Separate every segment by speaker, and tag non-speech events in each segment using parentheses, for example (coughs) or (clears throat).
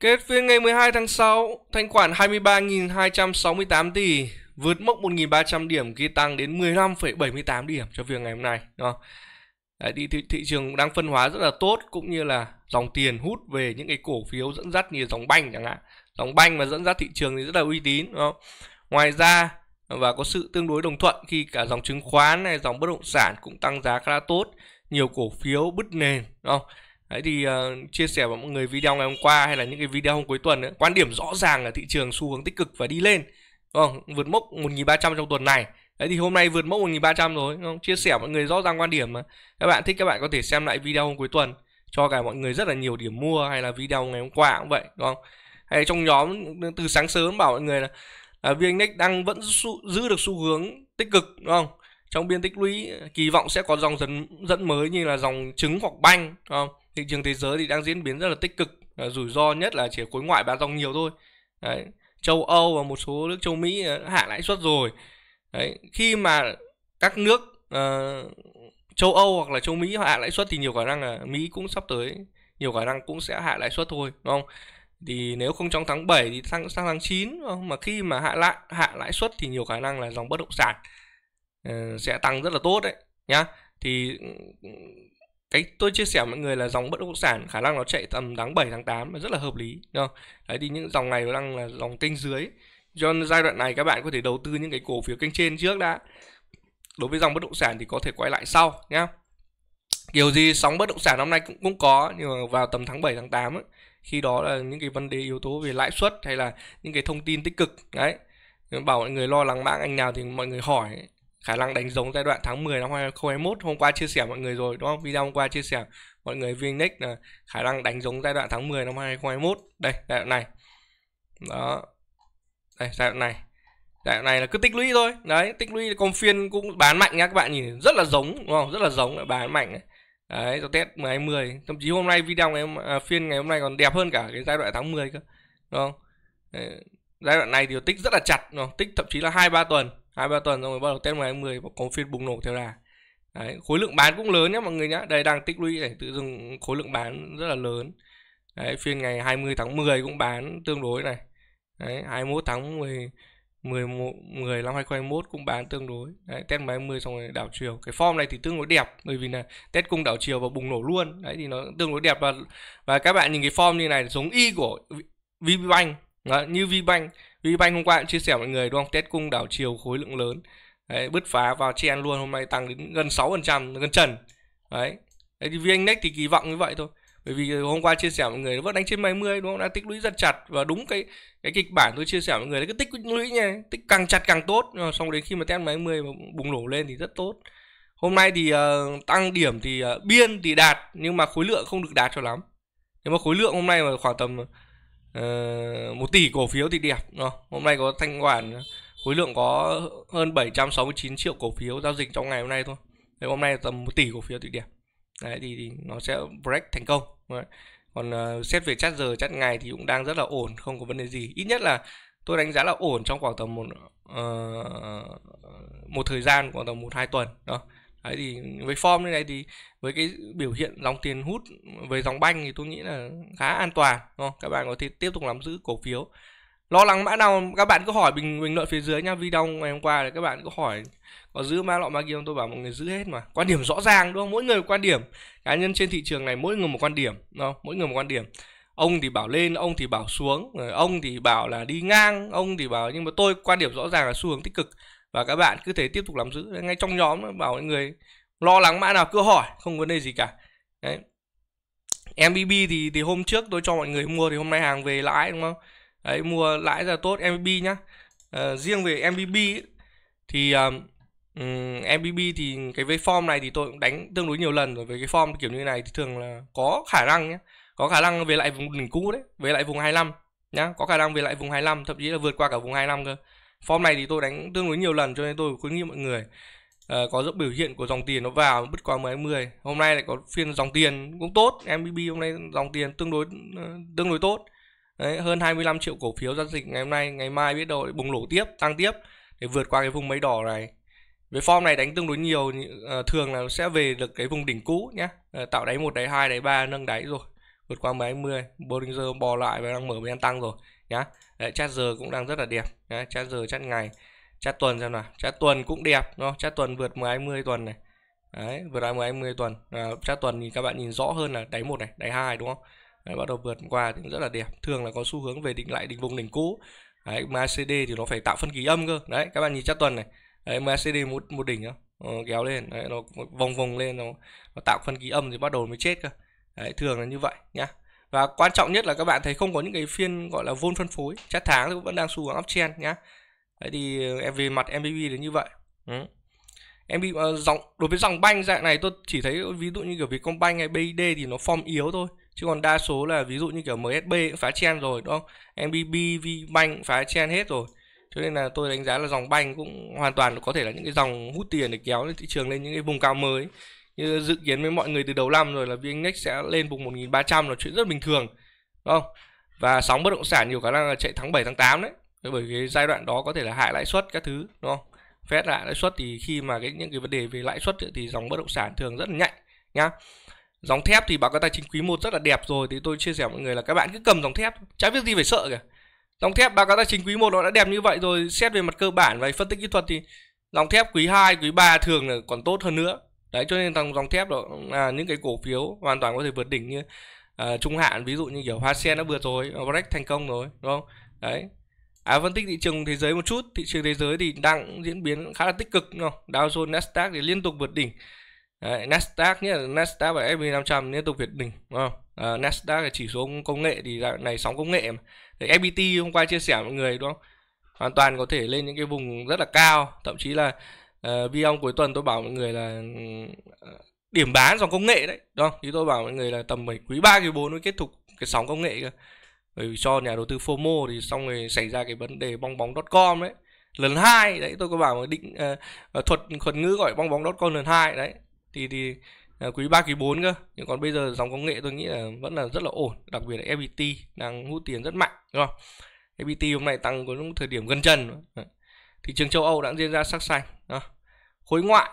Speaker 1: Kết phiên ngày 12 tháng 6, thanh khoản 23.268 tỷ vượt mốc 1.300 điểm khi tăng đến 15,78 điểm cho phiên ngày hôm nay. Đó. Đấy, thị, thị, thị trường đang phân hóa rất là tốt cũng như là dòng tiền hút về những cái cổ phiếu dẫn dắt như dòng banh chẳng hạn. Dòng banh mà dẫn dắt thị trường thì rất là uy tín. Đó. Ngoài ra và có sự tương đối đồng thuận khi cả dòng chứng khoán này, dòng bất động sản cũng tăng giá khá là tốt. Nhiều cổ phiếu bứt nền. Đúng không? Đấy thì uh, chia sẻ với mọi người video ngày hôm qua hay là những cái video hôm cuối tuần ấy, quan điểm rõ ràng là thị trường xu hướng tích cực và đi lên. Không, vượt mốc 1300 trong tuần này. Đấy thì hôm nay vượt mốc 1300 rồi, không? Chia sẻ mọi người rõ ràng quan điểm mà. Các bạn thích các bạn có thể xem lại video hôm cuối tuần cho cả mọi người rất là nhiều điểm mua hay là video ngày hôm qua cũng vậy, đúng không? Hay trong nhóm từ sáng sớm bảo mọi người là à, VNX đang vẫn giữ được xu hướng tích cực đúng không? Trong biên tích lũy kỳ vọng sẽ có dòng dẫn dẫn mới như là dòng trứng hoặc banh đúng không? thị trường thế giới thì đang diễn biến rất là tích cực ờ, rủi ro nhất là chỉ khối ngoại bán dòng nhiều thôi đấy. châu âu và một số nước châu mỹ ờ, hạ lãi suất rồi đấy. khi mà các nước uh, châu âu hoặc là châu mỹ hạ lãi suất thì nhiều khả năng là mỹ cũng sắp tới nhiều khả năng cũng sẽ hạ lãi suất thôi đúng không thì nếu không trong tháng 7 thì sang sang tháng 9 mà khi mà hạ lãi hạ lãi suất thì nhiều khả năng là dòng bất động sản uh, sẽ tăng rất là tốt đấy nhá thì cái tôi chia sẻ mọi người là dòng bất động sản khả năng nó chạy tầm tháng 7 tháng 8 là rất là hợp lý đúng không? Đấy thì những dòng này nó đang là dòng kênh dưới. Cho giai đoạn này các bạn có thể đầu tư những cái cổ phiếu kênh trên trước đã. Đối với dòng bất động sản thì có thể quay lại sau nhá. Kiểu gì sóng bất động sản năm nay cũng cũng có nhưng mà vào tầm tháng 7 tháng 8 ấy, khi đó là những cái vấn đề yếu tố về lãi suất hay là những cái thông tin tích cực đấy bảo mọi người lo lắng mãng anh nào thì mọi người hỏi khả năng đánh giống giai đoạn tháng 10 năm 2021 hôm qua chia sẻ mọi người rồi đúng không video hôm qua chia sẻ mọi người VNX là khả năng đánh giống giai đoạn tháng 10 năm 2021 đây giai đoạn này đó đây giai đoạn này giai đoạn này là cứ tích lũy thôi đấy tích lũy công phiên cũng bán mạnh nhá các bạn nhìn rất là giống đúng không rất là giống bán mạnh này. đấy cho test 10 thậm chí hôm nay video ngày hôm, à, phiên ngày hôm nay còn đẹp hơn cả cái giai đoạn tháng 10 cơ đúng không đấy giai đoạn này thì tích rất là chặt nó tích thậm chí là hai ba tuần hai ba tuần xong rồi bắt đầu test 10 và có phiên bùng nổ theo đà Đấy, khối lượng bán cũng lớn nhé mọi người nhé đây đang tích lũy để tự dưng khối lượng bán rất là lớn Đấy, phiên ngày 20 tháng 10 cũng bán tương đối này Đấy, 21 tháng 10 11 10 năm 2021 cũng bán tương đối. Đấy, test máy 10 xong rồi đảo chiều. Cái form này thì tương đối đẹp bởi vì là test cung đảo chiều và bùng nổ luôn. Đấy thì nó tương đối đẹp và và các bạn nhìn cái form như này giống y của VPBank đó, như VBank, VBank hôm qua cũng chia sẻ mọi người đúng không? Test cung đảo chiều khối lượng lớn. Đấy, bứt phá vào chen luôn hôm nay tăng đến gần 6% gần trần. Đấy. Đấy thì VNindex thì kỳ vọng như vậy thôi. Bởi vì hôm qua chia sẻ mọi người nó vẫn đánh trên 70 đúng không? Đã tích lũy rất chặt và đúng cái cái kịch bản tôi chia sẻ mọi người là cái tích lũy nha, tích càng chặt càng tốt. Xong đến khi mà test 70 mà bùng nổ lên thì rất tốt. Hôm nay thì uh, tăng điểm thì uh, biên thì đạt nhưng mà khối lượng không được đạt cho lắm. Nếu mà khối lượng hôm nay mà khoảng tầm uh, ờ, 1 tỷ cổ phiếu thì đẹp không? hôm nay có thanh khoản khối lượng có hơn 769 triệu cổ phiếu giao dịch trong ngày hôm nay thôi nếu hôm nay tầm 1 tỷ cổ phiếu thì đẹp đấy thì, thì nó sẽ break thành công đấy. còn uh, xét về chart giờ chart ngày thì cũng đang rất là ổn không có vấn đề gì ít nhất là tôi đánh giá là ổn trong khoảng tầm một uh, một thời gian khoảng tầm một hai tuần đó đấy thì với form như này thì với cái biểu hiện dòng tiền hút về dòng banh thì tôi nghĩ là khá an toàn đúng không? các bạn có thể tiếp tục nắm giữ cổ phiếu lo lắng mã nào các bạn cứ hỏi bình bình luận phía dưới nha video ngày hôm qua thì các bạn cứ hỏi có giữ mã loại mã kia tôi bảo mọi người giữ hết mà quan điểm rõ ràng đúng không mỗi người một quan điểm cá nhân trên thị trường này mỗi người một quan điểm đúng không? mỗi người một quan điểm ông thì bảo lên ông thì bảo xuống ông thì bảo là đi ngang ông thì bảo nhưng mà tôi quan điểm rõ ràng là xu hướng tích cực và các bạn cứ thể tiếp tục làm giữ ngay trong nhóm bảo mọi người lo lắng mã nào cứ hỏi không vấn đề gì cả đấy MBB thì thì hôm trước tôi cho mọi người mua thì hôm nay hàng về lãi đúng không đấy mua lãi là tốt MBB nhá à, riêng về MBB ấy, thì um, MBB thì cái với form này thì tôi cũng đánh tương đối nhiều lần rồi với cái form kiểu như này thì thường là có khả năng nhé có khả năng về lại vùng đỉnh cũ đấy về lại vùng 25 nhá có khả năng về lại vùng 25 thậm chí là vượt qua cả vùng 25 cơ form này thì tôi đánh tương đối nhiều lần cho nên tôi khuyến nghị mọi người uh, có biểu hiện của dòng tiền nó vào bứt bất quá 10 hôm nay lại có phiên dòng tiền cũng tốt MBB hôm nay dòng tiền tương đối ờ, tương đối tốt Đấy, hơn 25 triệu cổ phiếu giao dịch ngày hôm nay ngày mai biết đâu lại bùng nổ tiếp tăng tiếp để vượt qua cái vùng mấy đỏ này với form này đánh tương đối nhiều uh, thường là sẽ về được cái vùng đỉnh cũ nhé uh, tạo đáy một đáy hai đáy ba nâng đáy rồi vượt qua mấy 20 Bollinger bò lại và đang mở bên tăng rồi nhá Đấy, chart giờ cũng đang rất là đẹp nhá. chart giờ chart ngày chart tuần xem nào chart tuần cũng đẹp đúng không? chart tuần vượt 10 tuần này Đấy, vượt 10 tuần à, chart tuần thì các bạn nhìn rõ hơn là đáy một này đáy hai đúng không Đấy, bắt đầu vượt qua thì rất là đẹp thường là có xu hướng về định lại đỉnh vùng đỉnh cũ Đấy, MACD thì nó phải tạo phân kỳ âm cơ đấy các bạn nhìn chart tuần này đấy, MACD một một đỉnh ờ, kéo lên đấy, nó vòng vòng lên nó, nó tạo phân kỳ âm thì bắt đầu mới chết cơ đấy, thường là như vậy nhá và quan trọng nhất là các bạn thấy không có những cái phiên gọi là vôn phân phối chắc tháng thì vẫn đang xu hướng uptrend nhá đấy thì về mặt MBB là như vậy ừ. em bị uh, dòng đối với dòng banh dạng này tôi chỉ thấy ví dụ như kiểu Vietcombank hay BID thì nó form yếu thôi chứ còn đa số là ví dụ như kiểu MSB cũng phá chen rồi đúng không MBB VBank phá chen hết rồi cho nên là tôi đánh giá là dòng banh cũng hoàn toàn có thể là những cái dòng hút tiền để kéo thị trường lên những cái vùng cao mới như dự kiến với mọi người từ đầu năm rồi là VN sẽ lên vùng 1300 là chuyện rất bình thường đúng không và sóng bất động sản nhiều khả năng là chạy tháng 7 tháng 8 đấy bởi cái giai đoạn đó có thể là hại lãi suất các thứ đúng không Phép hạ lãi suất thì khi mà cái những cái vấn đề về lãi suất thì dòng bất động sản thường rất là nhạy, nhá dòng thép thì báo cáo tài chính quý 1 rất là đẹp rồi thì tôi chia sẻ mọi người là các bạn cứ cầm dòng thép trái biết gì phải sợ kìa dòng thép báo cáo tài chính quý 1 nó đã đẹp như vậy rồi xét về mặt cơ bản và phân tích kỹ thuật thì dòng thép quý 2, quý 3 thường là còn tốt hơn nữa đấy cho nên dòng dòng thép đó là những cái cổ phiếu hoàn toàn có thể vượt đỉnh như uh, trung hạn ví dụ như kiểu hoa sen đã vừa rồi break thành công rồi đúng không đấy À, phân tích thị trường thế giới một chút, thị trường thế giới thì đang diễn biến khá là tích cực đúng không? Dow Jones, Nasdaq thì liên tục vượt đỉnh. Đấy, Nasdaq nhé, Nasdaq và S&P 500 liên tục vượt đỉnh đúng không? À, Nasdaq là chỉ số công nghệ thì này sóng công nghệ mà. Thì FPT hôm qua chia sẻ mọi người đúng không? Hoàn toàn có thể lên những cái vùng rất là cao, thậm chí là uh, ờ, video cuối tuần tôi bảo mọi người là ừ, ờ, điểm bán dòng công nghệ đấy đúng không thì tôi bảo mọi người là tầm phải quý ba quý bốn mới kết thúc cái sóng công nghệ cơ bởi vì cho nhà đầu tư FOMO thì xong rồi xảy ra cái vấn đề bong bóng com đấy lần hai đấy tôi có bảo định uh, thuật thuật ngữ gọi bong bóng com lần hai đấy thì thì uh, quý ba quý bốn cơ nhưng còn bây giờ dòng công nghệ tôi nghĩ là vẫn là rất là ổn đặc biệt là FPT đang hút tiền rất mạnh đúng không FPT hôm nay tăng có lúc thời điểm gần chân đấy thị trường châu Âu đã diễn ra sắc xanh đó. khối ngoại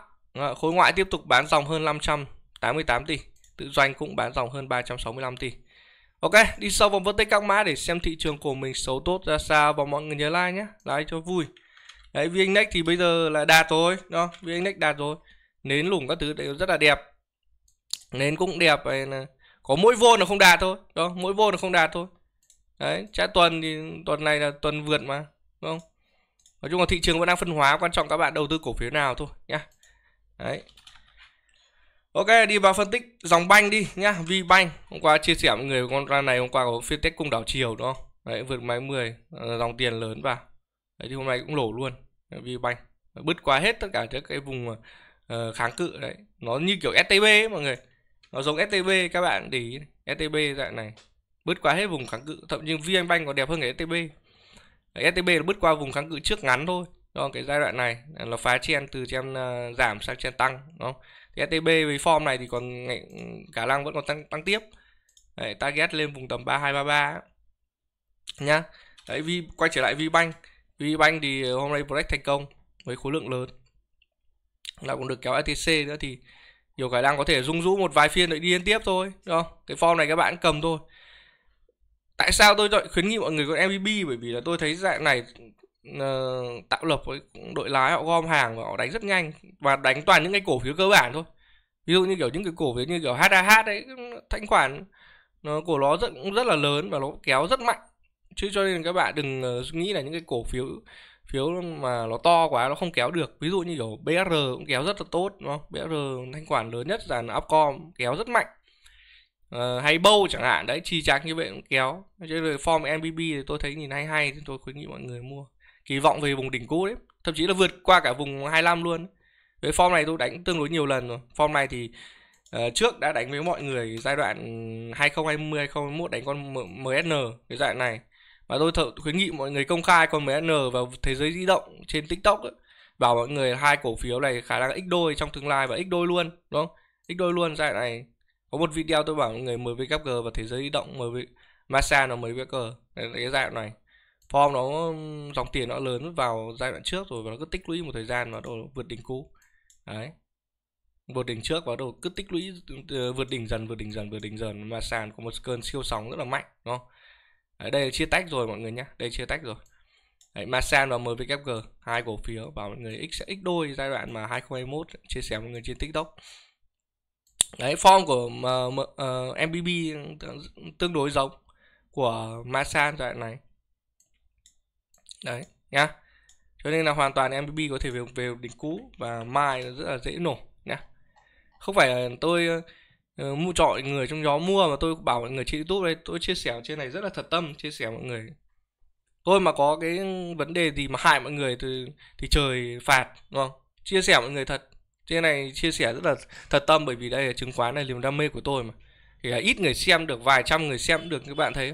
Speaker 1: khối ngoại tiếp tục bán dòng hơn 588 tỷ tự doanh cũng bán dòng hơn 365 tỷ Ok, đi sâu vào phân tích các mã để xem thị trường của mình xấu tốt ra sao và mọi người nhớ like nhé, like cho vui. Đấy, VN Index thì bây giờ là đạt rồi, đó, VN Index đạt rồi. Nến lủng các thứ đều rất là đẹp. Nến cũng đẹp này có mỗi vô là không đạt thôi, đó, mỗi vô là không đạt thôi. Đấy, trả tuần thì tuần này là tuần vượt mà, đúng không? nói chung là thị trường vẫn đang phân hóa quan trọng các bạn đầu tư cổ phiếu nào thôi nhá đấy Ok, đi vào phân tích dòng banh đi nhá, banh Hôm qua chia sẻ mọi người con ra này hôm qua có phiên tech cung đảo chiều đúng không? Đấy, vượt máy 10, ờ, dòng tiền lớn vào. Đấy thì hôm nay cũng lổ luôn, banh Bứt qua hết tất cả các cái vùng ờ, kháng cự đấy. Nó như kiểu STB ấy mọi người. Nó giống STB các bạn để ý. STB dạng này. Bứt qua hết vùng kháng cự, thậm chí banh còn đẹp hơn cái STB. STB là bứt qua vùng kháng cự trước ngắn thôi do cái giai đoạn này à, là phá chen từ chen uh, giảm sang chen tăng đúng không thì STB với form này thì còn khả năng vẫn còn tăng tăng tiếp Đấy, target lên vùng tầm 3233 nhá Đấy, vi quay trở lại VBank VBank thì hôm nay project thành công với khối lượng lớn là cũng được kéo ATC nữa thì nhiều khả năng có thể rung rũ một vài phiên để đi liên tiếp thôi đúng không cái form này các bạn cầm thôi tại sao tôi đội khuyến nghị mọi người có MVP bởi vì là tôi thấy dạng này uh, tạo lập với đội lái họ gom hàng và họ đánh rất nhanh và đánh toàn những cái cổ phiếu cơ bản thôi ví dụ như kiểu những cái cổ phiếu như kiểu HAH đấy thanh khoản nó của nó rất rất là lớn và nó kéo rất mạnh chứ cho nên các bạn đừng ờ, nghĩ là những cái cổ phiếu phiếu mà nó to quá nó không kéo được ví dụ như kiểu BR cũng kéo rất là tốt đúng không BR thanh khoản lớn nhất là Upcom kéo rất mạnh Ờ, hay bâu chẳng hạn đấy chi chạc như vậy cũng kéo chứ rồi form MVP thì tôi thấy nhìn hay hay thì tôi khuyến nghị mọi người mua kỳ vọng về vùng đỉnh cũ đấy thậm chí là vượt qua cả vùng 25 luôn với form này tôi đánh tương đối nhiều lần rồi form này thì uh, trước đã đánh với mọi người giai đoạn 2020 2021 đánh con MSN cái dạng này và tôi thợ khuyến nghị mọi người công khai con MSN vào thế giới di động trên TikTok ấy. bảo mọi người hai cổ phiếu này khả năng x đôi trong tương lai và x đôi luôn đúng không x đôi luôn giai đoạn này có một video tôi bảo người mới với gap g và thế giới di động mới với masa nó mới với g cái, cái giai đoạn này form nó dòng tiền nó lớn vào giai đoạn trước rồi và nó cứ tích lũy một thời gian và đồ vượt đỉnh cũ đấy vượt đỉnh trước và đồ cứ tích lũy ờ, vượt đỉnh dần vượt đỉnh dần vượt đỉnh dần mà sàn có một cơn siêu sóng rất là mạnh đúng không đấy, đây là chia tách rồi mọi người nhé đây chia tách rồi Đấy, Masan và MVKG hai cổ phiếu và mọi người x sẽ x đôi giai đoạn mà 2021 chia sẻ mọi người trên TikTok đấy form của uh, uh, MBB tương đối giống của Masan đoạn này đấy nhá cho nên là hoàn toàn MBB có thể về về đỉnh cũ và mai rất là dễ nổ nhá không phải là tôi uh, mua chọn người trong nhóm mua mà tôi bảo mọi người trên YouTube đây tôi chia sẻ trên này rất là thật tâm chia sẻ mọi người tôi mà có cái vấn đề gì mà hại mọi người thì thì trời phạt đúng không chia sẻ mọi người thật cái này chia sẻ rất là thật tâm bởi vì đây là chứng khoán này niềm đam mê của tôi mà thì là ít người xem được vài trăm người xem được các bạn thấy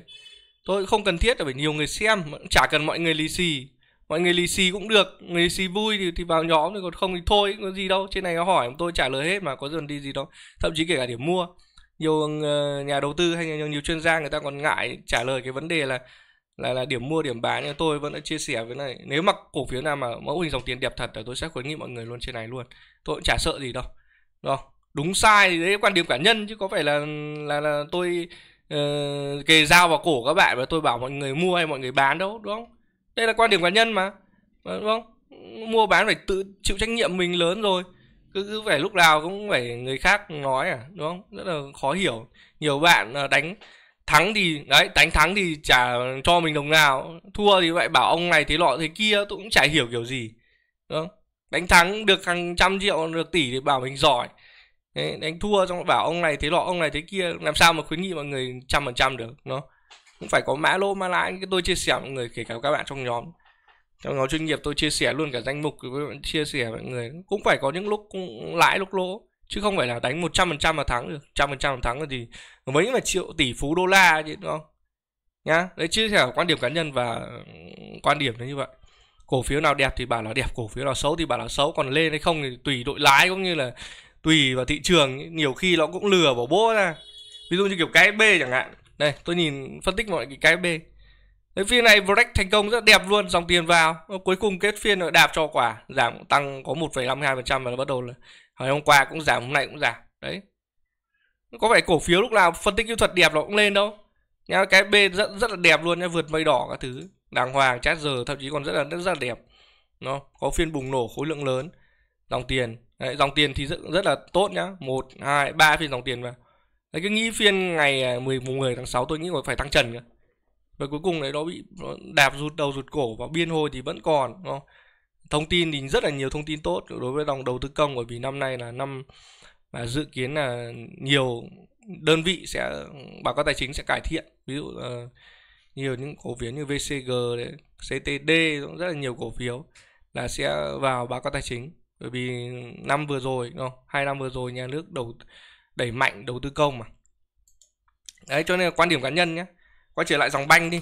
Speaker 1: tôi không cần thiết là phải nhiều người xem chả cần mọi người lì xì mọi người lì xì cũng được người lì xì vui thì, thì vào nhóm rồi còn không thì thôi có gì đâu trên này nó hỏi tôi trả lời hết mà có dần đi gì đâu thậm chí kể cả điểm mua nhiều ờ, nhà đầu tư hay nhiều chuyên gia người ta còn ngại trả lời cái vấn đề là là là điểm mua điểm bán nhưng tôi vẫn đã chia sẻ với này nếu mà cổ phiếu nào mà mẫu hình dòng tiền đẹp thật thì tôi sẽ khuyến nghị mọi người luôn trên này luôn tôi cũng chả sợ gì đâu đúng đúng sai đấy quan điểm cá nhân chứ có phải là là là tôi uh, kề dao vào cổ các bạn và tôi bảo mọi người mua hay mọi người bán đâu đúng không đây là quan điểm cá nhân mà ờ, đúng không mua bán phải tự chịu trách nhiệm mình lớn rồi cứ cứ phải lúc nào cũng phải người khác nói à đúng không rất là khó hiểu nhiều bạn ờ, đánh thắng thì đấy đánh thắng thì chả cho mình đồng nào thua thì vậy bảo ông này thế lọ thế kia tôi cũng chả hiểu kiểu gì đúng không đánh thắng được hàng trăm triệu được tỷ thì bảo mình giỏi đấy, đánh thua xong bảo ông này thế lọ ông này thế kia làm sao mà khuyến nghị mọi người trăm phần trăm được nó cũng phải có mã lỗ mã lãi cái tôi chia sẻ mọi người kể cả các bạn trong nhóm trong nhóm chuyên nghiệp tôi chia sẻ luôn cả danh mục chia sẻ mọi người cũng phải có những lúc cũng lãi lúc lỗ chứ không phải là đánh 100% mà thắng được 100% mà thắng là gì mấy mà triệu tỷ phú đô la chứ đúng không nhá đấy chứ sẻ quan điểm cá nhân và ừ, quan điểm là như vậy cổ phiếu nào đẹp thì bảo là đẹp cổ phiếu nào xấu thì bảo là xấu còn lên hay không thì tùy đội lái cũng như là tùy vào thị trường nhiều khi nó cũng lừa bỏ bố ra ví dụ như kiểu cái b chẳng hạn đây tôi nhìn phân tích mọi cái cái b cái phiên này break thành công rất đẹp luôn dòng tiền vào cuối cùng kết phiên nó đạp cho quả giảm tăng có 1,52% và nó bắt đầu là Hồi hôm qua cũng giảm, hôm nay cũng giảm. Đấy. Có vẻ cổ phiếu lúc nào phân tích kỹ thuật đẹp nó cũng lên đâu. Nhá, cái B rất rất là đẹp luôn nhá, vượt mây đỏ các thứ. Đàng hoàng, chát giờ thậm chí còn rất là rất, rất là đẹp. Nó có phiên bùng nổ khối lượng lớn. Dòng tiền, Đấy, dòng tiền thì rất, rất là tốt nhá. một, hai, ba phiên dòng tiền mà. Đấy cứ nghĩ phiên ngày 10 à, mùng 10 tháng 6 tôi nghĩ còn phải tăng trần cơ. Và cuối cùng đấy nó bị đạp rụt đầu rụt cổ và biên hồi thì vẫn còn đúng không? thông tin thì rất là nhiều thông tin tốt đối với dòng đầu tư công bởi vì năm nay là năm mà dự kiến là nhiều đơn vị sẽ báo cáo tài chính sẽ cải thiện ví dụ uh, nhiều những cổ phiếu như VCG CTD cũng rất là nhiều cổ phiếu là sẽ vào báo cáo tài chính bởi vì năm vừa rồi không hai năm vừa rồi nhà nước đầu đẩy mạnh đầu tư công mà đấy cho nên là quan điểm cá nhân nhé quay trở lại dòng banh đi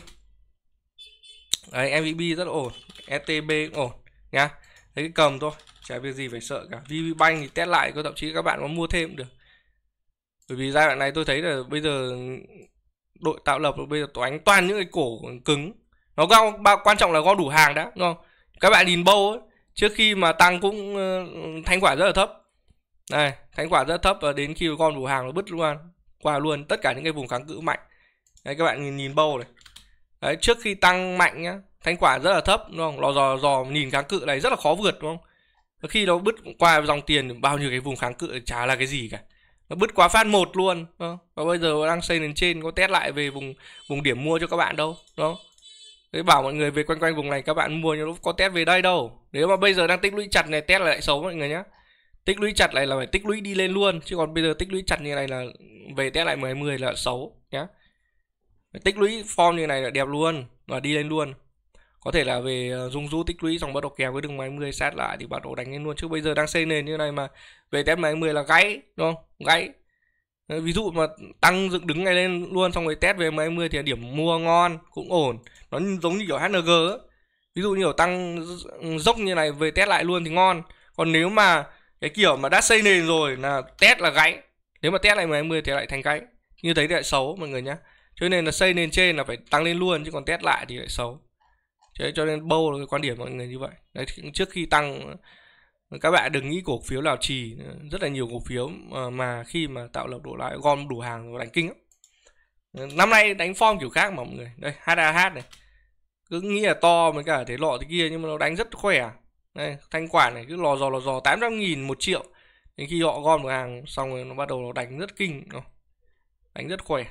Speaker 1: đấy MVP rất ổn STB cũng ổn nhá lấy cái cầm thôi chả việc gì phải sợ cả vbank thì test lại có thậm chí các bạn có mua thêm được bởi vì giai đoạn này tôi thấy là bây giờ đội tạo lập bây giờ toán toàn những cái cổ cứng nó gom quan trọng là gom đủ hàng đã đúng không các bạn nhìn bâu ấy trước khi mà tăng cũng ờ, thanh quả rất là thấp này thanh quả rất thấp và đến khi gom đủ hàng nó bứt luôn qua luôn tất cả những cái vùng kháng cự mạnh đấy các bạn nhìn, nhìn bâu này đấy trước khi tăng mạnh nhá thanh quả rất là thấp đúng không nó dò dò nhìn kháng cự này rất là khó vượt đúng không khi nó bứt qua dòng tiền bao nhiêu cái vùng kháng cự chả là cái gì cả nó bứt quá phát một luôn đúng không? và bây giờ đang xây lên trên có test lại về vùng vùng điểm mua cho các bạn đâu đúng không Thế bảo mọi người về quanh quanh vùng này các bạn mua nhưng nó có test về đây đâu nếu mà bây giờ đang tích lũy chặt này test lại xấu mọi người nhé tích lũy chặt này là phải tích lũy đi lên luôn chứ còn bây giờ tích lũy chặt như này là về test lại 10 10 là xấu nhé tích lũy form như này là đẹp luôn và đi lên luôn có thể là về ờ, dung du tích lũy xong bắt đầu kèo với đường máy 10 sát lại thì bắt đầu đánh lên luôn chứ bây giờ đang xây nền như này mà về test máy 10 là gãy đúng không gãy ờ, ví dụ mà tăng dựng đứng ngay lên luôn xong rồi test về máy 10 thì điểm mua ngon cũng ổn nó giống như kiểu HNG ấy. ví dụ như kiểu tăng dốc như này về test lại luôn thì ngon còn nếu mà cái kiểu mà đã xây nền rồi là test là gãy nếu mà test lại máy 10 thì lại thành gãy như thế thì lại xấu mọi người nhé cho nên là xây nền trên là phải tăng lên luôn chứ còn test lại thì lại xấu thế cho nên bâu là cái quan điểm mọi người như vậy đấy trước khi tăng các bạn đừng nghĩ cổ phiếu nào trì rất là nhiều cổ phiếu ờ, mà khi mà tạo lập đổ lại gom đủ hàng rồi đánh kinh lắm ờ, năm nay đánh form kiểu khác mà mọi người đây HAH này cứ nghĩ là to với cả thế lọ thế kia nhưng mà nó đánh rất khỏe đây thanh quản này cứ lò dò lò dò 800 nghìn một triệu đến khi họ gom được hàng xong rồi nó bắt đầu nó đánh rất kinh đánh rất khỏe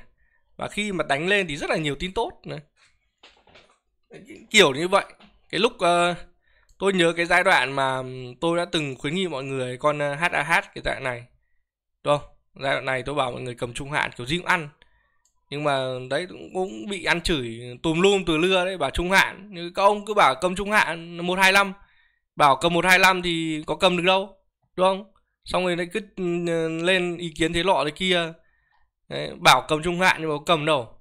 Speaker 1: và khi mà đánh lên thì rất là nhiều tin tốt này kiểu như vậy cái lúc uh, tôi nhớ cái giai đoạn mà tôi đã từng khuyến nghị mọi người con uh, ờ, HAH cái dạng này đúng không giai đoạn này tôi bảo mọi người cầm trung hạn kiểu gì cũng ăn nhưng mà đấy cũng, cũng bị ăn chửi tùm lum từ lưa đấy bảo trung hạn như các ông cứ bảo cầm trung hạn 125 bảo cầm 125 thì có cầm được đâu đúng không xong rồi lại cứ ừ, lên ý kiến thế lọ thế kia đấy, bảo cầm trung hạn nhưng mà có cầm đâu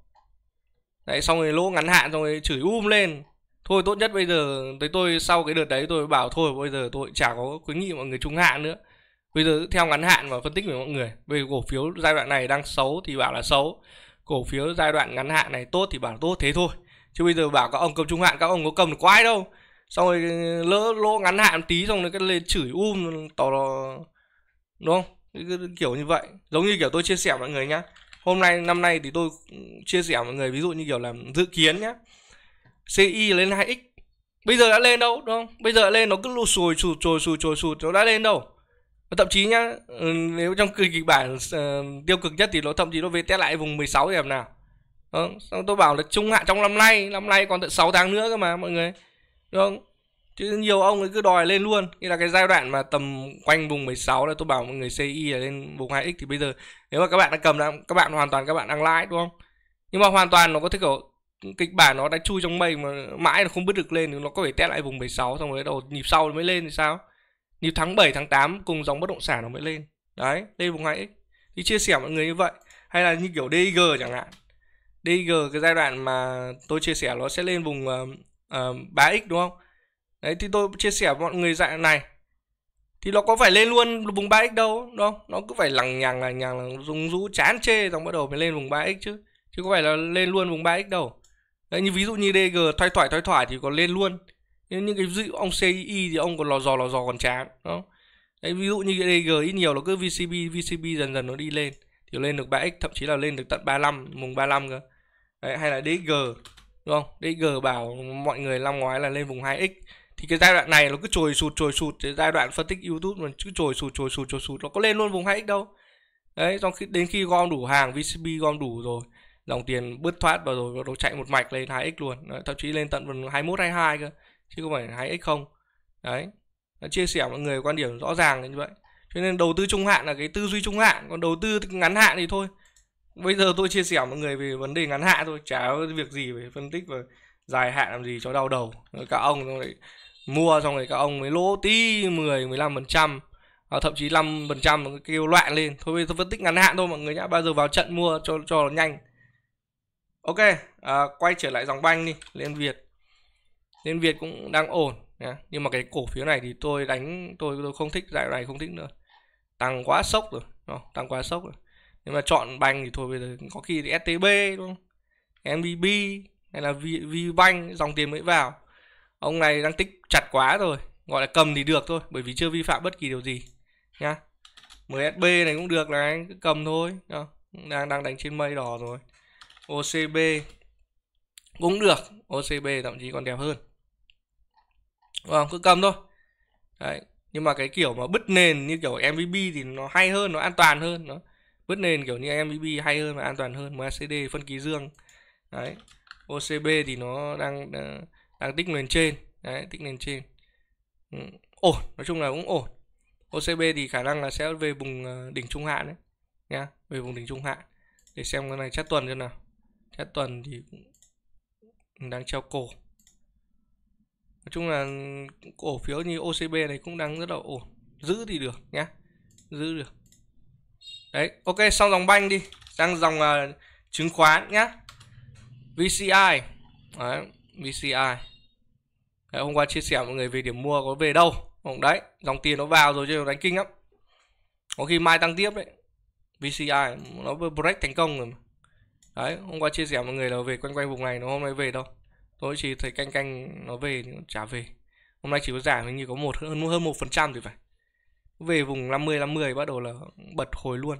Speaker 1: đấy xong rồi lỗ ngắn hạn xong rồi chửi um lên thôi tốt nhất bây giờ tới tôi sau cái đợt đấy tôi bảo thôi bây giờ tôi chả có khuyến nghị mọi người trung hạn nữa bây giờ theo ngắn hạn và phân tích với mọi người về cổ phiếu giai đoạn này đang xấu thì bảo là xấu cổ phiếu giai đoạn ngắn hạn này tốt thì bảo là tốt thế thôi chứ bây giờ bảo các ông cầm trung hạn các ông có cầm được quái đâu xong rồi ừ, lỡ lỗ ngắn hạn tí xong rồi cái lên chửi um tỏ đúng không kiểu như vậy giống như kiểu tôi chia sẻ mọi người nhá hôm nay năm nay thì tôi chia sẻ mọi người ví dụ như kiểu là dự kiến nhé, CI lên 2x bây giờ đã lên đâu đúng không bây giờ đã lên nó cứ lùi sùi sụt sùi sụi sụi sụt nó đã lên đâu và thậm chí nhá ừ, nếu trong kịch bản ờ, tiêu cực nhất thì nó thậm chí nó về test lại vùng 16 điểm nào đó. xong tôi bảo là trung hạn trong năm nay năm nay còn tận 6 tháng nữa cơ mà mọi người đúng không chứ nhiều ông ấy cứ đòi lên luôn như là cái giai đoạn mà tầm quanh vùng 16 là tôi bảo mọi người CI là lên vùng 2x thì bây giờ nếu mà các bạn đã cầm đang các bạn hoàn toàn các bạn đang lãi đúng không nhưng mà hoàn toàn nó có thể kiểu kịch bản nó đã chui trong mây mà mãi nó không biết được lên nó có thể test lại vùng 16 xong rồi đầu nhịp sau mới lên thì sao nhịp tháng 7 tháng 8 cùng dòng bất động sản nó mới lên đấy lên vùng 2x thì chia sẻ mọi người như vậy hay là như kiểu DG chẳng hạn DG cái giai đoạn mà tôi chia sẻ nó sẽ lên vùng uh, uh, 3x đúng không đấy thì tôi chia sẻ với mọi người dạng này thì nó có phải lên luôn vùng 3x đâu đúng không nó cứ phải lằng nhằng lằng nhằng là dùng rũ chán chê xong bắt đầu mới lên vùng 3x chứ chứ có phải là lên luôn vùng 3x đâu đấy như ví dụ như DG thoai thoải thoai thoải thì còn lên luôn nhưng những cái ví dụ ông CI thì ông còn lò dò lò dò còn chán đúng không đấy ví dụ như DG ít nhiều nó cứ VCB VCB dần dần nó đi lên thì lên được 3x thậm chí là lên được tận 35 mùng 35 cơ đấy, hay là DG đúng không DG bảo mọi người năm ngoái là lên vùng 2x thì cái giai đoạn này nó cứ trồi sụt trồi sụt cái giai đoạn phân tích youtube nó cứ trồi sụt trồi sụt trồi sụt nó có lên luôn vùng 2x đâu đấy trong khi đến khi gom đủ hàng vcb gom đủ rồi dòng tiền bứt thoát vào rồi nó chạy một mạch lên 2x luôn đấy, thậm chí lên tận phần 21 22 cơ chứ không phải 2x không đấy chia sẻ mọi người quan điểm rõ ràng như vậy cho nên đầu tư trung hạn là cái tư duy trung hạn còn đầu tư ngắn hạn thì thôi bây giờ tôi chia sẻ mọi người về vấn đề ngắn hạn thôi chả có việc gì về phân tích và dài hạn làm gì cho đau đầu các ông lại mua xong rồi các ông mới lỗ tí 10 15 phần trăm à, thậm chí 5 phần trăm nó kêu loạn lên thôi bây giờ phân tích ngắn hạn thôi mọi người nhá bao giờ vào trận mua cho cho nó nhanh ok à, quay trở lại dòng banh đi liên việt liên việt cũng đang ổn nhá. nhưng mà cái cổ phiếu này thì tôi đánh tôi tôi không thích giải này không thích nữa tăng quá sốc rồi đó, tăng quá sốc rồi nhưng mà chọn banh thì thôi bây giờ có khi thì stb đúng không mbb hay là banh dòng tiền mới vào ông này đang tích chặt quá rồi gọi là cầm thì được thôi bởi vì chưa vi phạm bất kỳ điều gì nhá MSB này cũng được là anh cứ cầm thôi đang đang đánh trên mây đỏ rồi OCB cũng được OCB thậm chí còn đẹp hơn đúng cứ cầm thôi đấy nhưng mà cái kiểu mà bứt nền như kiểu MVP thì nó hay hơn nó an toàn hơn nó bứt nền kiểu như MVP hay hơn và an toàn hơn MACD phân kỳ dương đấy OCB thì nó đang ờ, đang tích nền trên đấy tích nền trên ừ. ổn nói chung là cũng ổn OCB thì khả năng là sẽ về vùng ờ, đỉnh trung hạn đấy nhá về vùng đỉnh trung hạn để xem cái này chắc tuần chưa nào chắc tuần thì cũng đang treo cổ nói chung là cổ phiếu như OCB này cũng đang rất là ổn giữ thì được nhá giữ được đấy ok xong dòng banh đi sang dòng uh, chứng khoán nhá VCI đấy. VCI đấy, hôm qua chia sẻ mọi người về điểm mua có về đâu không đấy dòng tiền nó vào rồi chứ đánh kinh lắm có khi mai tăng tiếp đấy VCI nó break thành công rồi mà. đấy hôm qua chia sẻ mọi người là về quanh quanh vùng này nó hôm nay về đâu tôi chỉ thấy canh canh nó về nhưng chả về hôm nay chỉ có giảm hình như có một hơn hơn một phần trăm thì phải về vùng 50 50 bắt đầu là bật hồi luôn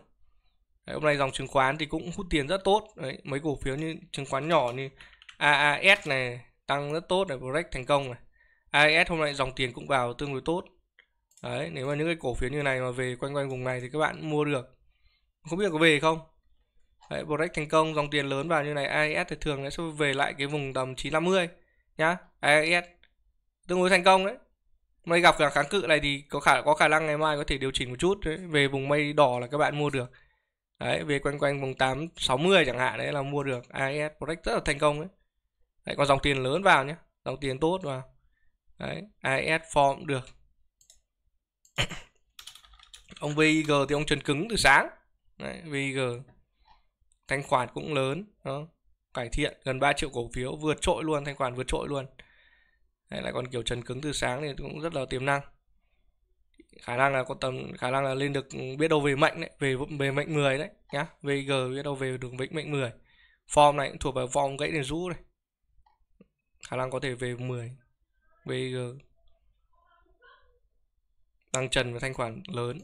Speaker 1: Đấy, hôm nay dòng chứng khoán thì cũng hút tiền rất tốt đấy mấy cổ phiếu như chứng khoán nhỏ như AAS này tăng rất tốt này break thành công này AIS hôm nay dòng tiền cũng vào tương đối tốt đấy nếu mà những cái cổ phiếu như này mà về quanh quanh vùng này thì các bạn mua được không biết có về không đấy, break thành công dòng tiền lớn vào như này AIS thì thường sẽ về lại cái vùng tầm 950 nhá AIS tương đối thành công đấy mây gặp cả kháng cự này thì có khả có khả năng ngày mai có thể điều chỉnh một chút đấy. về vùng mây đỏ là các bạn mua được đấy về quanh quanh vùng 860 chẳng hạn đấy là mua được AIS break rất là thành công đấy đấy, có dòng tiền lớn vào nhé dòng tiền tốt vào đấy is form được (coughs) ông VIG thì ông trần cứng từ sáng đấy, VIG thanh khoản cũng lớn đó cải thiện gần 3 triệu cổ phiếu vượt trội luôn thanh khoản vượt trội luôn đấy, lại còn kiểu trần cứng từ sáng thì cũng rất là tiềm năng khả năng là có tầm khả năng là lên được ừ, biết đâu về mệnh đấy về về mệnh 10 đấy nhá VG biết đâu về được mệnh mệnh 10 form này cũng thuộc vào vòng gãy đèn rũ này khả năng có thể về 10 VG tăng trần và thanh khoản lớn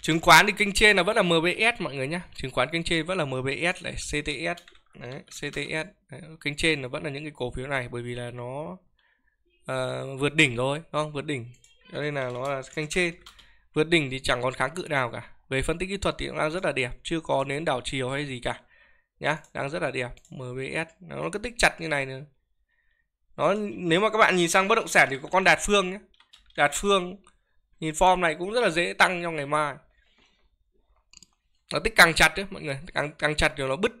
Speaker 1: chứng khoán thì kênh trên là vẫn là MBS mọi người nhé chứng khoán kênh trên vẫn là MBS này CTS đấy, CTS đấy, kênh trên là vẫn là những cái cổ phiếu này bởi vì là nó uh, vượt đỉnh rồi đúng không vượt đỉnh cho nên là nó là kênh trên vượt đỉnh thì chẳng còn kháng cự nào cả về phân tích kỹ thuật thì cũng đang rất là đẹp chưa có nến đảo chiều hay gì cả nhá đang rất là đẹp MBS nó cứ tích chặt như này nữa nó nếu mà các bạn nhìn sang bất động sản thì có con đạt phương nhé đạt phương nhìn form này cũng rất là dễ tăng trong ngày mai nó tích càng chặt đấy mọi người càng càng chặt thì nó bứt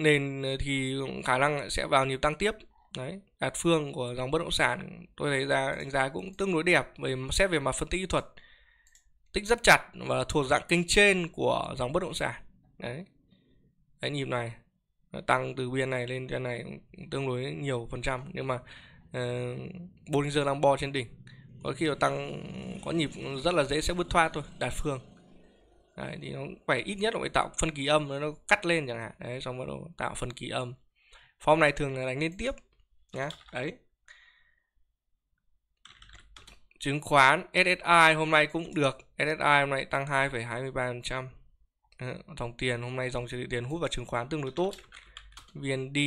Speaker 1: nền thì khả năng sẽ vào nhiều tăng tiếp đấy đạt phương của dòng bất động sản tôi thấy ra đánh giá cũng tương đối đẹp về xét về mặt phân tích kỹ thuật tích rất chặt và thuộc dạng kênh trên của dòng bất động sản đấy cái nhịp này nó tăng từ biên này lên bên này tương đối nhiều phần trăm nhưng mà uh, Bollinger đang bo trên đỉnh có khi nó tăng có nhịp rất là dễ sẽ bứt thoát thôi đạt phương đấy, thì nó phải ít nhất nó phải tạo phân kỳ âm nó cắt lên chẳng hạn đấy xong bắt đầu tạo phân kỳ âm form này thường là đánh liên tiếp nhá đấy chứng khoán SSI hôm nay cũng được SSI hôm nay tăng 2,23% Ờ, dòng tiền hôm nay dòng tiền hút vào chứng khoán tương đối tốt VND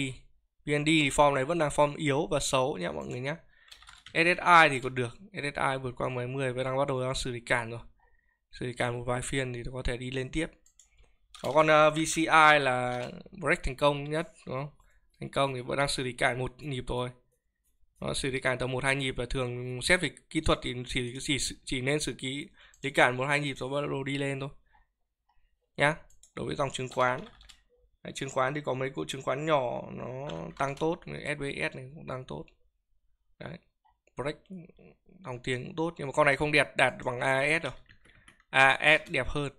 Speaker 1: VND thì form này vẫn đang form yếu và xấu nhé mọi người nhé SSI thì còn được SSI vượt qua 10 và đang bắt đầu đang xử lý cản rồi xử lý cản một vài phiên thì có thể đi lên tiếp có con uh, ờ, VCI là break thành công nhất đúng không thành công thì vẫn đang xử lý cản một nhịp rồi nó xử lý cản tầm một hai nhịp và thường xét về kỹ thuật thì chỉ chỉ chỉ nên xử lý lý cản một hai nhịp rồi bắt đầu đi lên thôi nhá đối với dòng chứng khoán Đấy, chứng khoán thì có mấy cổ chứng khoán nhỏ nó tăng tốt SBS này cũng tăng tốt đấy break dòng tiền cũng tốt nhưng mà con này không đẹp đạt bằng AS rồi AS đẹp hơn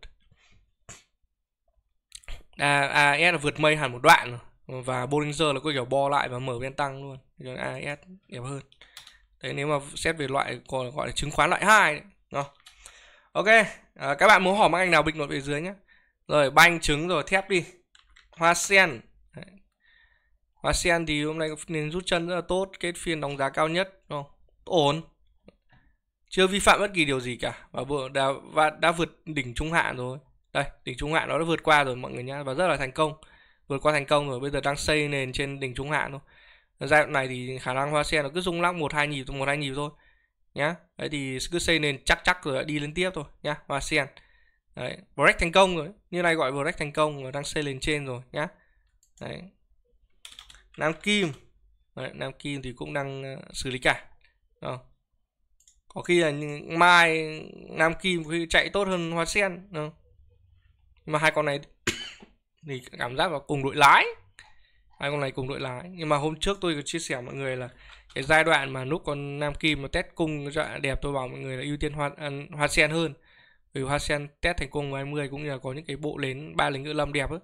Speaker 1: à, AS là vượt mây hẳn một đoạn rồi và Bollinger là có kiểu bo lại và mở bên tăng luôn còn AS đẹp hơn đấy nếu mà xét về loại còn gọi là chứng khoán loại hai đấy. Đó. ok à, các bạn muốn hỏi mã ngành nào bình luận về dưới nhé rồi banh trứng rồi thép đi hoa sen Đấy. hoa sen thì hôm nay nền rút chân rất là tốt kết phiên đóng giá cao nhất không? ổn chưa vi phạm bất kỳ điều gì cả và vừa đã và đã vượt đỉnh trung hạn rồi đây đỉnh trung hạn nó đã vượt qua rồi mọi người nhá và rất là thành công vượt qua thành công rồi bây giờ đang xây nền trên đỉnh trung hạn thôi giai đoạn này thì khả năng hoa sen nó cứ rung lắc một hai nhịp một hai nhịp thôi nhá đấy thì cứ xây nền chắc chắc rồi đi lên tiếp thôi nhá hoa sen đấy break thành công rồi như này gọi break thành công rồi đang xây lên trên rồi nhá đấy nam kim đấy, nam kim thì cũng đang ờ, xử lý cả không có khi là mai nam kim khi chạy tốt hơn hoa sen không nhưng mà hai con này (coughs) thì cảm giác là cùng đội lái hai con này cùng đội lái nhưng mà hôm trước tôi có chia sẻ mọi người là cái giai đoạn mà lúc con nam kim mà test cung giai đoạn đẹp tôi bảo mọi người là ưu tiên hoa ờ, hoa sen hơn vì hoa sen test thành công 20 cũng như là có những cái bộ nến ba lính ngự lâm đẹp ấy.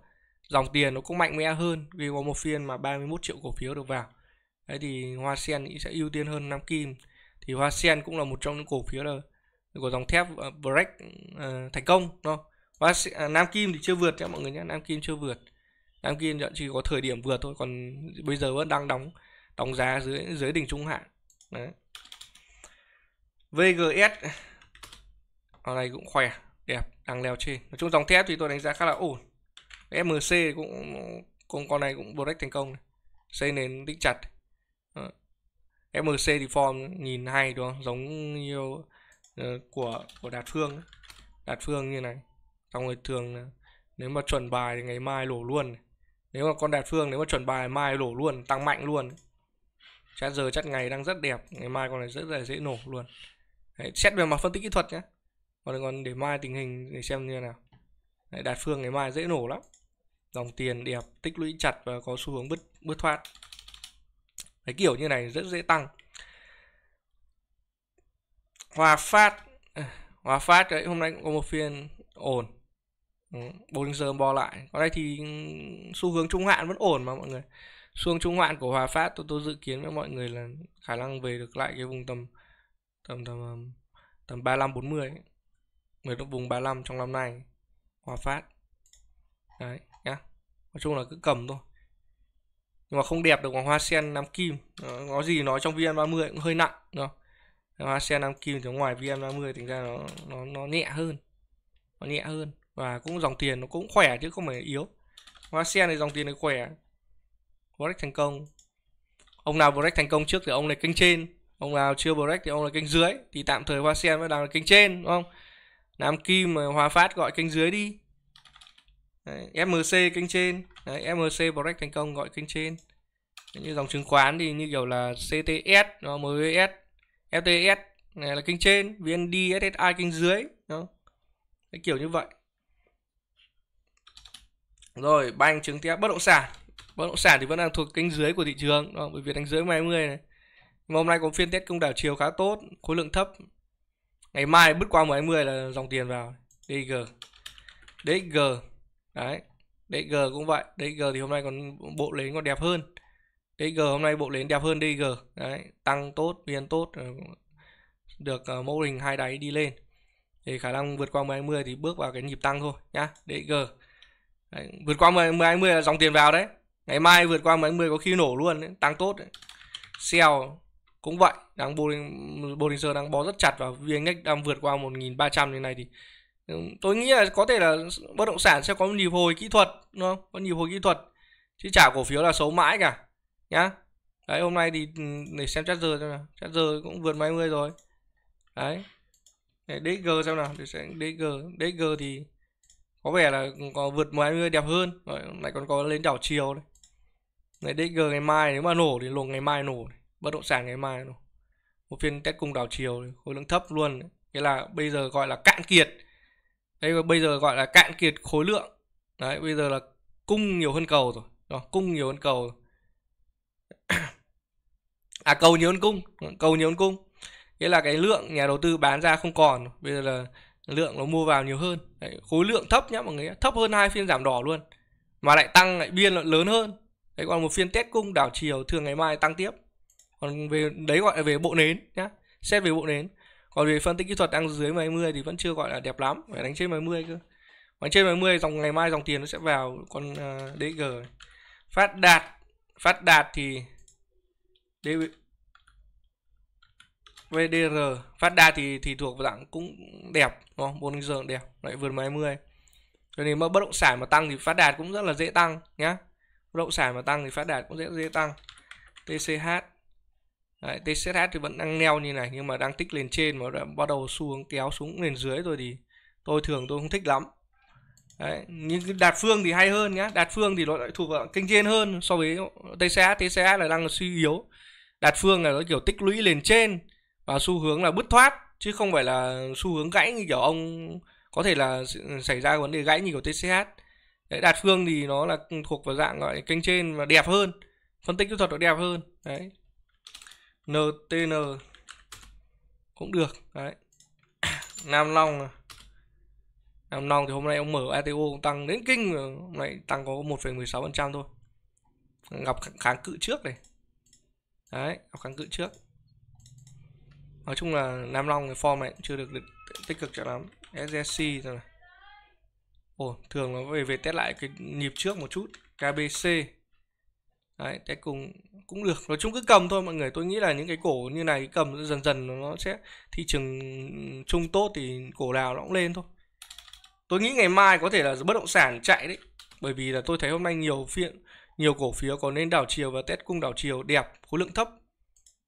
Speaker 1: dòng tiền nó cũng mạnh mẽ hơn vì có một phiên mà 31 triệu cổ phiếu được vào đấy thì hoa sen sẽ ưu tiên hơn nam kim thì hoa sen cũng là một trong những cổ phiếu là của dòng thép ờ, break uh, ờ, thành công đúng không hoa uh, nam kim thì chưa vượt nhé mọi người nhé nam kim chưa vượt nam kim chỉ có thời điểm vượt thôi còn bây giờ vẫn đang đóng đóng giá dưới dưới đỉnh trung hạn đấy vgs ở này cũng khỏe đẹp đang leo trên nói chung dòng thép thì tôi đánh giá khá là ổn MMC cũng cũng con này cũng break thành công xây nền đích chặt Đó. MMC thì form nhìn hay đúng không giống như uh, của của Đạt Phương Đạt Phương như này xong rồi thường nếu mà chuẩn bài thì ngày mai lổ luôn nếu mà con Đạt Phương nếu mà chuẩn bài mai lổ luôn tăng mạnh luôn chắc giờ chắc ngày đang rất đẹp ngày mai con này rất là dễ nổ luôn Đấy, xét về mặt phân tích kỹ thuật nhé còn còn để mai tình hình để xem như thế nào Đấy, đạt phương ngày mai dễ nổ lắm dòng tiền đẹp tích lũy chặt và có xu hướng bứt bứt thoát cái kiểu như này rất dễ tăng hòa phát (sighs) hòa phát đấy hôm nay cũng có một phiên ổn ừ, Bollinger bo lại còn đây thì xu hướng trung hạn vẫn ổn mà mọi người xu hướng trung hạn của hòa phát tôi, tôi dự kiến với mọi người là khả năng về được lại cái vùng tầm tầm tầm tầm 35 40 ấy người trong vùng 35 trong năm nay Hòa Phát đấy nhá nói chung là cứ cầm thôi nhưng mà không đẹp được bằng hoa sen nam kim nó gì nói trong vn 30 cũng hơi nặng đúng không? hoa sen nam kim thì ngoài vn 30 thành ra nó nó nó nhẹ hơn nó nhẹ hơn và cũng dòng tiền nó cũng khỏe chứ không phải yếu hoa sen này dòng tiền nó khỏe break thành công ông nào break thành công trước thì ông này kênh trên ông nào chưa break thì ông là kênh dưới thì tạm thời hoa sen vẫn đang là kênh trên đúng không Nam Kim ờ, Hòa Phát gọi kênh dưới đi Đấy, FMC kênh trên Đấy, FMC Break thành công gọi kênh trên Đấy, như dòng chứng khoán thì như kiểu là CTS nó MVS FTS này là kênh trên VND SSI kênh dưới đó Đấy, kiểu như vậy rồi banh chứng tiếp bất động sản bất động sản thì vẫn đang thuộc kênh dưới của thị trường đó, bởi vì đánh dưới 20 này mà hôm nay có phiên test công đảo chiều khá tốt khối lượng thấp ngày mai bứt qua 120 là dòng tiền vào DG DG đấy DG cũng vậy DG thì hôm nay còn bộ lến còn đẹp hơn DG hôm nay bộ lến đẹp hơn DG đấy tăng tốt viên tốt ờ, được ờ, mẫu hình hai đáy đi lên thì khả năng vượt qua 120 thì bước vào cái nhịp tăng thôi nhá DG đấy, vượt qua 120 là dòng tiền vào đấy ngày mai vượt qua 120 có khi nổ luôn đấy. tăng tốt đấy. sell cũng vậy đang Bollinger, Bollinger đang bó rất chặt và VN-Index đang vượt qua 1.300 như này thì tôi nghĩ là có thể là bất động sản sẽ có một nhịp hồi kỹ thuật đúng không có nhịp hồi kỹ thuật chứ trả cổ phiếu là xấu mãi cả nhá đấy hôm nay thì để xem chat giờ xem nào chat giờ cũng vượt mấy mươi rồi đấy để DG xem nào để xem DG DG thì có vẻ là có vượt mấy mươi đẹp hơn rồi lại còn có lên đảo chiều này này DG ngày mai nếu mà nổ thì lùng ngày mai nổ này bất động sản ngày mai một phiên test cung đảo chiều khối lượng thấp luôn nghĩa là bây giờ gọi là cạn kiệt đây bây giờ gọi là cạn kiệt khối lượng đấy bây giờ là cung nhiều hơn cầu rồi đó, cung nhiều hơn cầu (coughs) à cầu nhiều hơn cung cầu nhiều hơn cung nghĩa là cái lượng nhà đầu tư bán ra không còn bây giờ là lượng nó mua vào nhiều hơn đấy, khối lượng thấp nhá mọi người thấp hơn hai phiên giảm đỏ luôn mà lại tăng lại biên lại lớn hơn đấy còn một phiên test cung đảo chiều thường ngày mai tăng tiếp còn về đấy gọi là về bộ nến nhá xét về bộ nến còn về phân tích kỹ thuật đang dưới 20 thì vẫn chưa gọi là đẹp lắm phải đánh trên 20 cơ đánh trên 20 dòng ngày mai dòng tiền nó sẽ vào con uh, ờ, DG phát đạt phát đạt thì DB, VDR phát đạt thì thì thuộc dạng cũng đẹp đúng không? 4 giờ đẹp lại vượt 20 cho nên mà bất động sản mà tăng thì phát đạt cũng rất là dễ tăng nhá bất động sản mà tăng thì phát đạt cũng dễ dễ tăng TCH Đấy, TSH thì vẫn đang neo như này nhưng mà đang tích lên trên mà đã bắt đầu xuống kéo xuống lên dưới rồi thì tôi thường tôi không thích lắm Đấy, nhưng đạt phương thì hay hơn nhá đạt phương thì nó lại thuộc vào kênh trên hơn so với TCH TCH là đang suy yếu đạt phương là nó kiểu tích lũy lên trên và xu hướng là bứt thoát chứ không phải là xu hướng gãy như kiểu ông có thể là xảy ra vấn đề gãy như kiểu TCH đấy, đạt phương thì nó là thuộc vào dạng gọi kênh trên và đẹp hơn phân tích kỹ thuật nó đẹp hơn đấy ntn cũng được đấy (clears throat) nam long à. Nam Long thì hôm nay ông mở ATO cũng tăng đến kinh rồi. Hôm nay tăng có 1,16% thôi. Gặp kháng cự trước này. Đấy, gặp kháng cự trước. Nói chung là Nam Long cái form này chưa được, được tích cực cho lắm. SSC rồi này. Ồ, thường nó về về test lại cái nhịp trước một chút. KBC đấy cái cùng cũng được nói chung cứ cầm thôi mọi người tôi nghĩ là những cái cổ như này cầm dần dần nó sẽ thị trường chung tốt thì cổ nào nó cũng lên thôi tôi nghĩ ngày mai có thể là bất động sản chạy đấy bởi vì là tôi thấy hôm nay nhiều phiên nhiều cổ phiếu có nên đảo chiều và test cung đảo chiều đẹp khối lượng thấp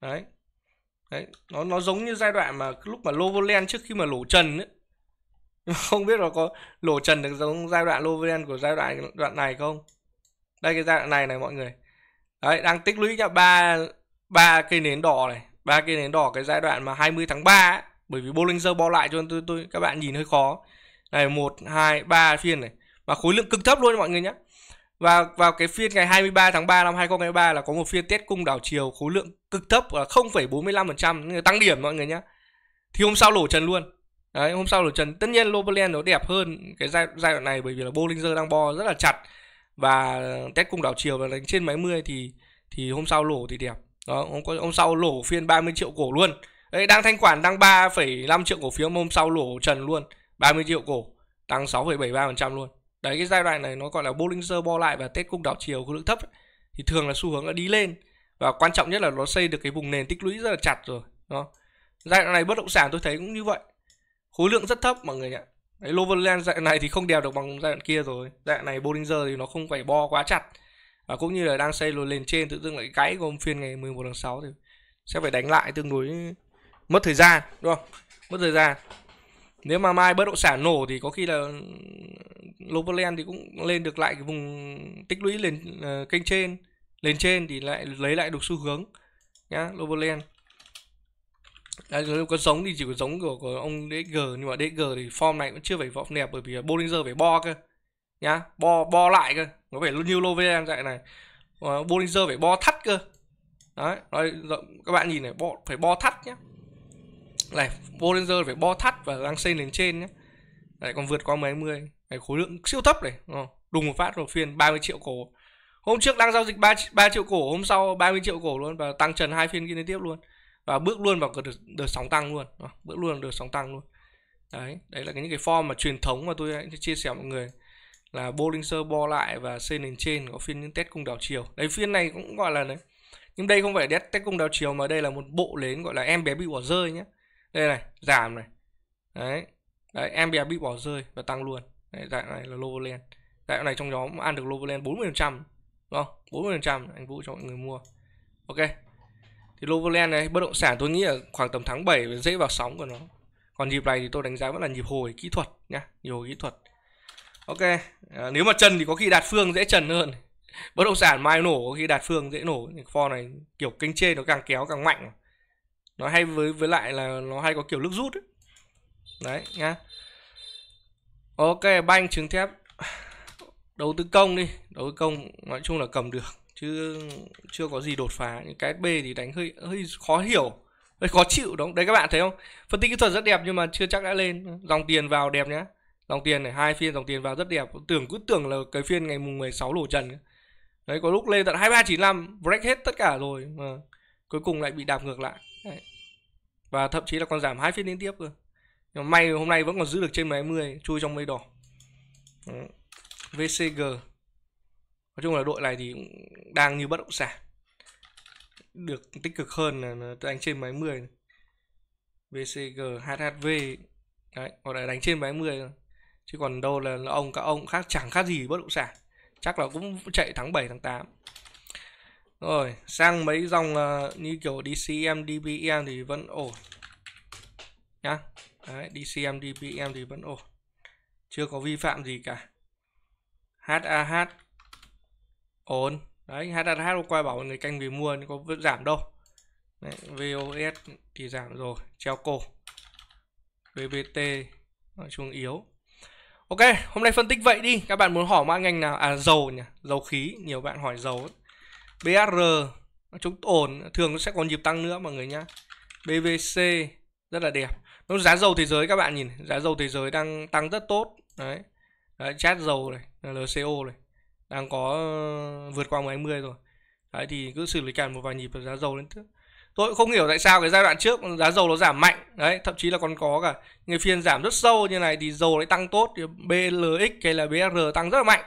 Speaker 1: đấy đấy nó nó giống như giai đoạn mà lúc mà Lovoland trước khi mà lỗ trần ấy (laughs) không biết là có lỗ trần được giống giai đoạn Lovoland của giai đoạn đoạn này không đây cái giai đoạn này này mọi người đấy đang tích lũy ra ba ba cây nến đỏ này ba cây nến đỏ cái giai đoạn mà 20 tháng 3 ấy, bởi vì Bollinger bo lại cho nên tôi tôi các bạn nhìn hơi khó này một hai ba phiên này mà khối lượng cực thấp luôn mọi người nhé và vào cái phiên ngày 23 tháng 3 năm 2023 là có một phiên test cung đảo chiều khối lượng cực thấp là 0,45% tăng điểm mọi người nhé thì hôm sau lỗ trần luôn đấy hôm sau lỗ trần tất nhiên Loberland nó đẹp hơn cái giai, giai đoạn này bởi vì là Bollinger đang bo rất là chặt và test cung đảo chiều và đánh trên máy 10 thì thì hôm sau lỗ thì đẹp đó hôm, hôm sau lỗ phiên 30 triệu cổ luôn đấy đang thanh khoản tăng 3,5 triệu cổ phiếu hôm sau lỗ trần luôn 30 triệu cổ tăng 6,73% luôn đấy cái giai đoạn này nó gọi là Bollinger bo lại và test cung đảo chiều khối lượng thấp ấy, thì thường là xu hướng là đi lên và quan trọng nhất là nó xây được cái vùng nền tích lũy rất là chặt rồi đó giai đoạn này bất động sản tôi thấy cũng như vậy khối lượng rất thấp mọi người ạ Đấy, Loverland dạng này thì không đèo được bằng dạng kia rồi dạng này Bollinger thì nó không phải bo quá chặt và cũng như là đang xây rồi lên trên tự dưng lại cái gồm phiên ngày 11 tháng 6 thì sẽ phải đánh lại tương đối mất thời gian đúng không mất thời gian nếu mà mai bất động sản nổ thì có khi là Loverland thì cũng lên được lại cái vùng tích lũy lên uh, kênh trên lên trên thì lại lấy lại được xu hướng nhá Loverland Đấy, nếu có giống thì chỉ có giống của, của ông DG nhưng mà DG thì form này vẫn chưa phải form đẹp bởi vì Bollinger phải bo cơ nhá bo bo lại cơ nó phải như em dạy này uh, Bollinger phải bo thắt cơ đấy rồi các bạn nhìn này bo, phải bo thắt nhá này Bollinger phải bo thắt và đang xây lên trên nhé lại còn vượt qua 10 này khối lượng siêu thấp này đùng một phát rồi phiên 30 triệu cổ hôm trước đang giao dịch 3, 3 triệu cổ hôm sau 30 triệu cổ luôn và tăng trần hai phiên kia liên tiếp luôn và bước luôn vào đợt, đợt sóng tăng luôn bước luôn vào đợt sóng tăng luôn đấy đấy là những cái form mà truyền thống mà tôi chia sẻ mọi người là Bollinger bo lại và xây nền trên có phiên những test cung đảo chiều đấy phiên này cũng gọi là đấy nhưng đây không phải test test cung đảo chiều mà đây là một bộ lến gọi là em bé bị bỏ rơi nhé đây này giảm này đấy đấy em bé bị bỏ rơi và tăng luôn đấy, dạng này là low Lovoland dạng này trong nhóm ăn được low Lovoland 40% mươi phần trăm đúng không 40% anh Vũ cho mọi người mua ok thì Loveland này bất động sản tôi nghĩ là khoảng tầm tháng 7 dễ vào sóng của nó còn nhịp này thì tôi đánh giá vẫn là nhịp hồi kỹ thuật nhá nhịp hồi kỹ thuật ok à, nếu mà trần thì có khi đạt phương dễ trần hơn (laughs) bất động sản mai nổ có khi đạt phương dễ nổ pho này kiểu kênh trên nó càng kéo càng mạnh nó hay với với lại là nó hay có kiểu nước rút ấy. đấy nhá ok banh trứng thép đầu tư công đi đầu tư công nói chung là cầm được chứ chưa có gì đột phá những cái B thì đánh hơi hơi khó hiểu hơi khó chịu đúng đấy các bạn thấy không phân tích kỹ thuật rất đẹp nhưng mà chưa chắc đã lên dòng tiền vào đẹp nhá dòng tiền này hai phiên dòng tiền vào rất đẹp tưởng cứ tưởng là cái phiên ngày mùng 16 lổ trần đấy có lúc lên tận hai ba chín năm break hết tất cả rồi mà cuối cùng lại bị đạp ngược lại đấy. và thậm chí là còn giảm hai phiên liên tiếp cơ nhưng mà may hôm nay vẫn còn giữ được trên mươi chui trong mây đỏ đấy. VCG nói chung là đội này thì đang như bất động sản được tích cực hơn là đánh trên máy 10 VCG HHV đấy họ đã đánh trên máy 10 rồi chứ còn đâu là ông các ông khác chẳng khác gì bất động sản chắc là cũng chạy tháng 7 tháng 8 rồi sang mấy dòng uh, như kiểu DCM DBM thì vẫn ổn nhá Đấy, DCM DBM thì vẫn ổn chưa có vi phạm gì cả HAH ổn đấy hai đặt hát qua bảo người canh vì mua nhưng có giảm đâu đấy, VOS thì giảm rồi treo cổ BBT nói chung yếu Ok, hôm nay phân tích vậy đi. Các bạn muốn hỏi mã ngành nào? À dầu nhỉ, dầu khí, nhiều bạn hỏi dầu. Ấy. BR chúng ổn, thường nó sẽ còn nhịp tăng nữa mọi người nhá. BVC rất là đẹp. Nó giá dầu thế giới các bạn nhìn, giá dầu thế giới đang tăng rất tốt. Đấy. Đấy, chat dầu này, LCO này đang có ờ, vượt qua 120 rồi đấy thì cứ xử lý cản một vài nhịp giá dầu lên trước tôi cũng không hiểu tại sao cái giai đoạn trước giá dầu nó giảm mạnh đấy thậm chí là còn có cả người phiên giảm rất sâu như này thì dầu lại tăng tốt thì BLX hay là BR tăng rất là mạnh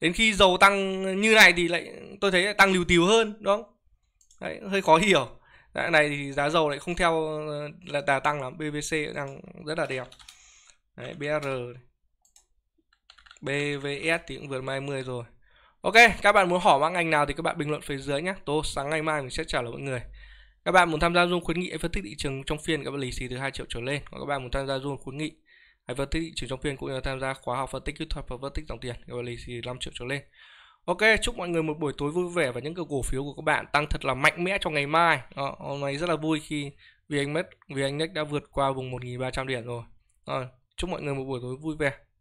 Speaker 1: đến khi dầu tăng như này thì lại tôi thấy lại tăng liều tiều hơn đúng không đấy, hơi khó hiểu Đại này thì giá dầu lại không theo ờ, là đà tăng lắm BBC đang rất là đẹp đấy, BR này. BVS thì cũng vượt 20 rồi Ok, các bạn muốn hỏi mã ngành nào thì các bạn bình luận phía dưới nhé. Tô sáng ngày mai mình sẽ trả lời mọi người. Các bạn muốn tham gia Zoom khuyến nghị phân tích thị trường trong phiên các bạn lì xì từ 2 triệu trở lên. Còn các bạn muốn tham gia Zoom khuyến nghị hay phân tích thị trường trong phiên cũng như tham gia khóa học phân tích kỹ thuật và phân tích dòng tiền các bạn lì xì 5 triệu trở lên. Ok, chúc mọi người một buổi tối vui vẻ và những cổ phiếu của các bạn tăng thật là mạnh mẽ trong ngày mai. Đó, ờ, hôm nay rất là vui khi vì vì anh anh Nick đã vượt qua vùng 1.300 điểm rồi. rồi. Ờ, chúc mọi người một buổi tối vui vẻ.